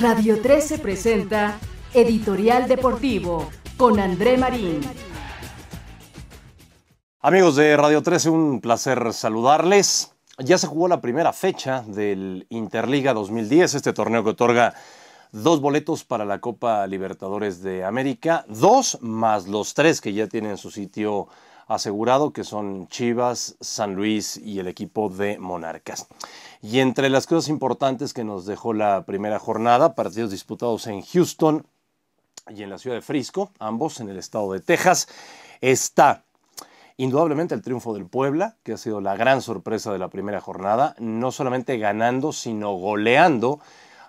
Radio 13 presenta Editorial Deportivo con André Marín. Amigos de Radio 13, un placer saludarles. Ya se jugó la primera fecha del Interliga 2010, este torneo que otorga dos boletos para la Copa Libertadores de América, dos más los tres que ya tienen su sitio asegurado, que son Chivas, San Luis y el equipo de Monarcas. Y entre las cosas importantes que nos dejó la primera jornada, partidos disputados en Houston y en la ciudad de Frisco, ambos en el estado de Texas, está Indudablemente el triunfo del Puebla, que ha sido la gran sorpresa de la primera jornada, no solamente ganando, sino goleando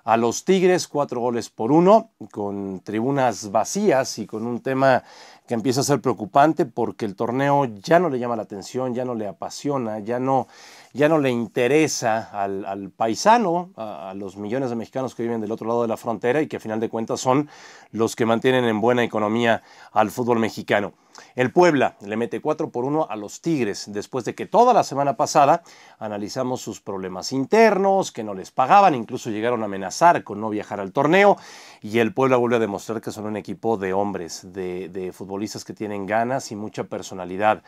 a los Tigres, cuatro goles por uno, con tribunas vacías y con un tema que empieza a ser preocupante porque el torneo ya no le llama la atención, ya no le apasiona, ya no, ya no le interesa al, paisano, a, a, los millones de mexicanos que viven del otro lado de la frontera y que a final de cuentas son los que mantienen en buena economía al fútbol mexicano. El Puebla le mete 4 por 1 a los Tigres después de que toda la semana pasada analizamos sus problemas internos, que no les pagaban, incluso llegaron a amenazar con no viajar al torneo y el Puebla vuelve a demostrar que son un equipo de hombres, de, de futbolistas que tienen ganas y mucha personalidad,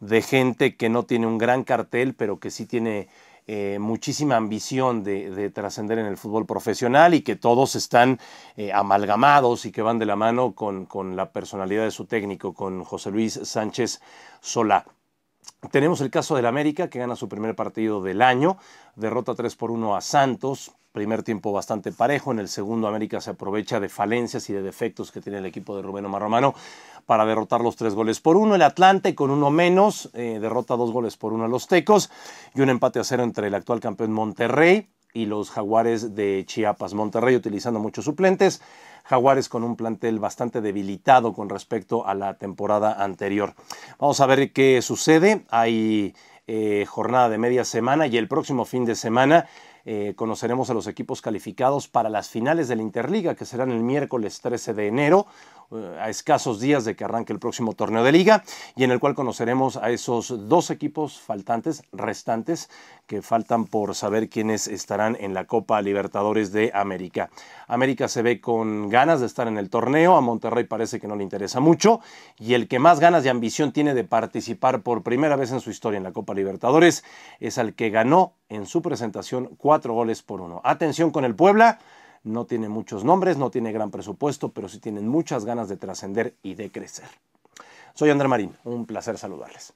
de gente que no tiene un gran cartel pero que sí tiene eh, muchísima ambición de, trascender en el fútbol profesional y que todos están eh, amalgamados y que van de la mano con, con la personalidad de su técnico, con José Luis Sánchez Solá. Tenemos el caso del América, que gana su primer partido del año, derrota 3 por 1 a Santos, primer tiempo bastante parejo, en el segundo América se aprovecha de falencias y de defectos que tiene el equipo de Rubén Omar Romano para derrotar los tres goles por uno. El Atlante con uno menos, eh, derrota dos goles por uno a los Tecos y un empate a cero entre el actual campeón Monterrey y los Jaguares de Chiapas. Monterrey utilizando muchos suplentes. Jaguares con un plantel bastante debilitado con respecto a la temporada anterior. Vamos a ver qué sucede. Hay eh, jornada de media semana y el próximo fin de semana eh, conoceremos a los equipos calificados para las finales de la Interliga, que serán el miércoles 13 de enero, eh, a escasos días de que arranque el próximo torneo de liga, y en el cual conoceremos a esos dos equipos faltantes, restantes, que faltan por saber quiénes estarán en la Copa Libertadores de América. América se ve con ganas de estar en el torneo, a Monterrey parece que no le interesa mucho, y el que más ganas y ambición tiene de participar por primera vez en su historia en la Copa Libertadores es al que ganó en su presentación cuatro goles por uno. Atención con el Puebla, no tiene muchos nombres, no tiene gran presupuesto, pero sí tienen muchas ganas de trascender y de crecer. Soy André Marín, un placer saludarles.